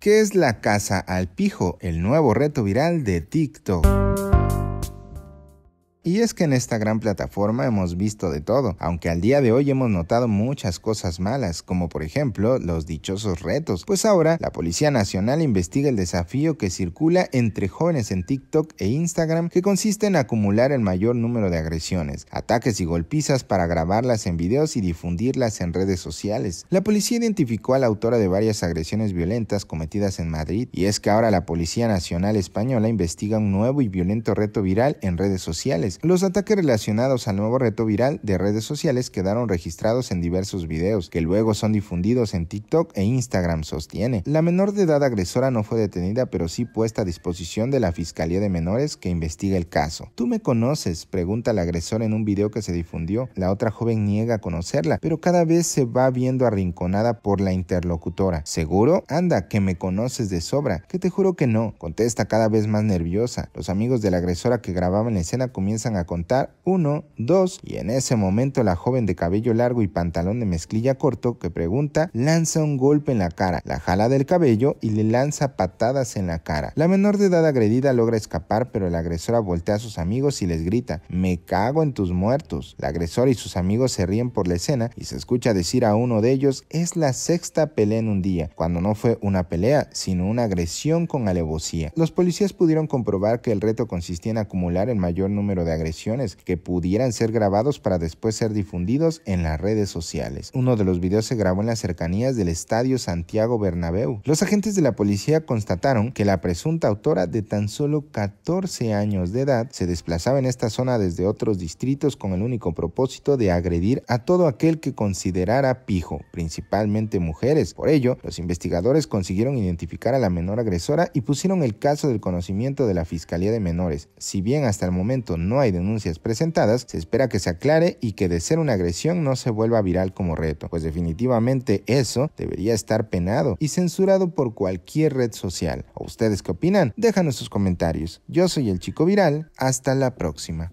¿Qué es la casa al pijo? El nuevo reto viral de TikTok. Y es que en esta gran plataforma hemos visto de todo, aunque al día de hoy hemos notado muchas cosas malas, como por ejemplo los dichosos retos, pues ahora la Policía Nacional investiga el desafío que circula entre jóvenes en TikTok e Instagram que consiste en acumular el mayor número de agresiones, ataques y golpizas para grabarlas en videos y difundirlas en redes sociales. La policía identificó a la autora de varias agresiones violentas cometidas en Madrid y es que ahora la Policía Nacional Española investiga un nuevo y violento reto viral en redes sociales los ataques relacionados al nuevo reto viral de redes sociales quedaron registrados en diversos videos, que luego son difundidos en TikTok e Instagram, sostiene. La menor de edad agresora no fue detenida, pero sí puesta a disposición de la Fiscalía de Menores que investiga el caso. ¿Tú me conoces? pregunta la agresora en un video que se difundió. La otra joven niega conocerla, pero cada vez se va viendo arrinconada por la interlocutora. ¿Seguro? Anda, que me conoces de sobra, que te juro que no, contesta cada vez más nerviosa. Los amigos de la agresora que grababan la escena comienzan a contar uno, dos, y en ese momento la joven de cabello largo y pantalón de mezclilla corto que pregunta lanza un golpe en la cara, la jala del cabello y le lanza patadas en la cara. La menor de edad agredida logra escapar, pero la agresora voltea a sus amigos y les grita, me cago en tus muertos. La agresora y sus amigos se ríen por la escena y se escucha decir a uno de ellos, es la sexta pelea en un día, cuando no fue una pelea, sino una agresión con alevosía. Los policías pudieron comprobar que el reto consistía en acumular el mayor número de agresiones que pudieran ser grabados para después ser difundidos en las redes sociales. Uno de los videos se grabó en las cercanías del estadio Santiago Bernabéu. Los agentes de la policía constataron que la presunta autora de tan solo 14 años de edad se desplazaba en esta zona desde otros distritos con el único propósito de agredir a todo aquel que considerara pijo, principalmente mujeres. Por ello, los investigadores consiguieron identificar a la menor agresora y pusieron el caso del conocimiento de la Fiscalía de Menores. Si bien hasta el momento no hay denuncias presentadas, se espera que se aclare y que de ser una agresión no se vuelva viral como reto, pues definitivamente eso debería estar penado y censurado por cualquier red social. ustedes qué opinan? Déjanos sus comentarios. Yo soy el chico viral, hasta la próxima.